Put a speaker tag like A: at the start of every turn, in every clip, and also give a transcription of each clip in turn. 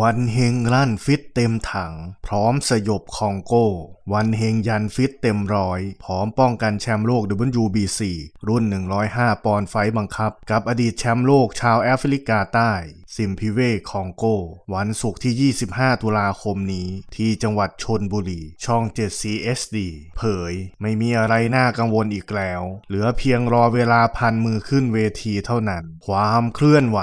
A: วันเฮงลั่นฟิตเต็มถัง พร้อมสยบคองโก วันเฮงยันฟิตเต็มร้อย พร้อมป้องกันแชมป์โลก WBC รุ่น 105 ปอนด์ไฟบังคับ กับอดีตแชมป์โลกชาวแอฟริกาใต้ซิมพิเวคองโก วันศุกร์ที่ 25 ตุลาคมนี้ ที่จังหวัดชนบุรี ช่อง 7 CSD เผย ไม่มีอะไรน่ากังวลอีกแล้ว เหลือเพียงรอเวลาพันมือขึ้นเวทีเท่านั้น ความเคลื่อนไหว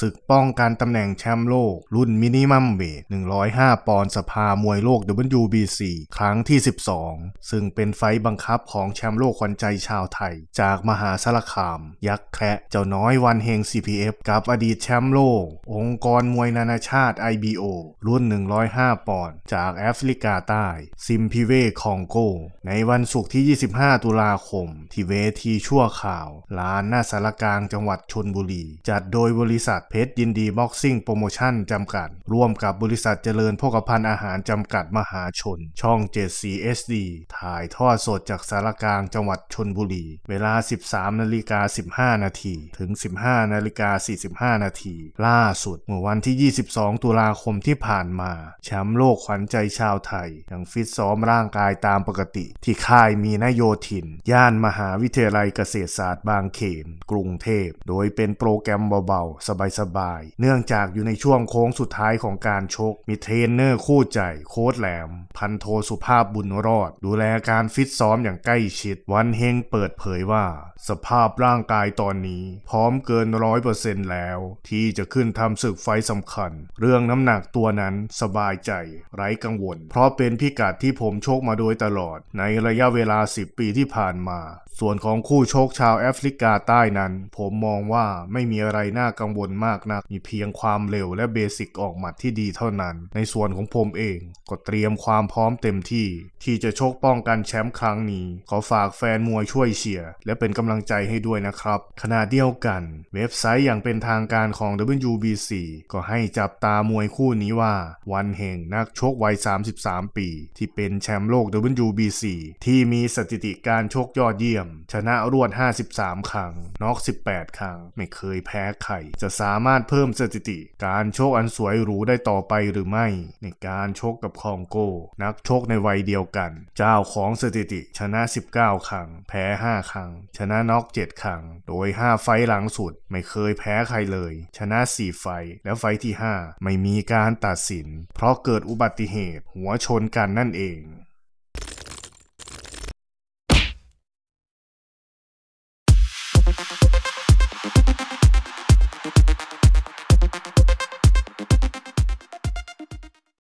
A: ศึกป้องการตำแหน่งแชมป์โลก รุ่นมินิมัมเวท105ปอนด์ สภามวยโลก WBC ครั้งที่ 12 ซึ่งเป็นไฟบังคับของแชมป์โลกขวัญใจชาวไทย จากมหาสารคาม ยักษ์แคระเจ้าน้อยวันเฮง CPF กับอดีตแชมป์โลกกองค์กรมวยนานาชาติ IBO รุ่น 105 ปอนด์ จากแอฟริกาใต้ ซิมพิเวคองโก ในวันศุกร์ที่ 25 ตุลาคมที่เวทีชั่วข่าวลานหน้าสารกลางจังหวัดชนบุรี จัดโดยบริษัทเพชรยินดีบ็อกซิ่งโปรโมชั่นจำกัด ร่วมกับบริษัทเจริญพกพันอาหารจำกัดมหาชน ช่อง 7CSD ถ่ายทอดสดจากสารกลางจังหวัดชนบุรีเวลา 13 นาฬิกา 15 นาทีถึง 15 นาฬิกา 45 นาทีลาาสุดเมื่อวันที่ 22 ตุลาคมที่ผ่านมา แชมป์โลกขวัญใจชาวไทยยังฟิตซ้อมร่างกายตามปกติที่ค่ายมีนโยธิน ย่านมหาวิทยาลัยเกษตรศาสตร์บางเขน กรุงเทพ โดยเป็นโปรแกรมเบาๆ สบายๆ เนื่องจากอยู่ในช่วงโค้งสุดท้ายของการชก มีเทรนเนอร์คู่ใจ โค้ชแหลม พันโทสุภาพบุญรอด ดูแลการฟิตซ้อมอย่างใกล้ชิด วันเฮงเปิดเผยว่า สภาพร่างกายตอนนี้พร้อมเกินร้อยเปอร์เซ็นต์แล้วที่จะขึ้นึ้นทำศึกไฟสำคัญ เรื่องน้ำหนักตัวนั้นสบายใจ ไร้กังวล เพราะเป็นพิกัดที่ผมโชคมาโดยตลอด ในระยะเวลา 10 ปีที่ผ่านมา ส่วนของคู่โชคชาวแอฟริกาใต้นั้น ผมมองว่าไม่มีอะไรน่ากังวลมากนักมีเพียงความเร็วและเบสิกออกหมัดที่ดีเท่านั้น ในส่วนของผมเอง ก็เตรียมความพร้อมเต็มที่ที่จะชกป้องกันแชมป์ครั้งนี้ ขอฝากแฟนมวยช่วยเชียร์และเป็นกำลังใจให้ด้วยนะครับ ขณะเดียวกัน เว็บไซต์อย่างเป็นทางการของ WBC ก็ให้จับตามวยคู่นี้ว่าวันแห่ง นักชกวัย 33 ปี ที่เป็นแชมป์โลก WBC ที่มีสถิติการชกยอดเยี่ยม ชนะรวด53 ครั้งน็อก18 ครั้ง ไม่เคยแพ้ใคร จะสามารถเพิ่มสถิติ การโชคอันสวยหรูได้ต่อไปหรือไม่ ในการโชคกับคองโก นักโชคในวัยเดียวกันเจ้าของสถิติชนะ 19 ครั้ง แพ้ 5 ครั้ง ชนะน็อก 7 ครั้ง โดย 5 ไฟหลังสุดไม่เคยแพ้ใครเลย ชนะ 4 ไฟแล้วไฟที่ 5 ไม่มีการตัดสิน เพราะเกิดอุบัติเหตุ หัวชนกันนั่นเอง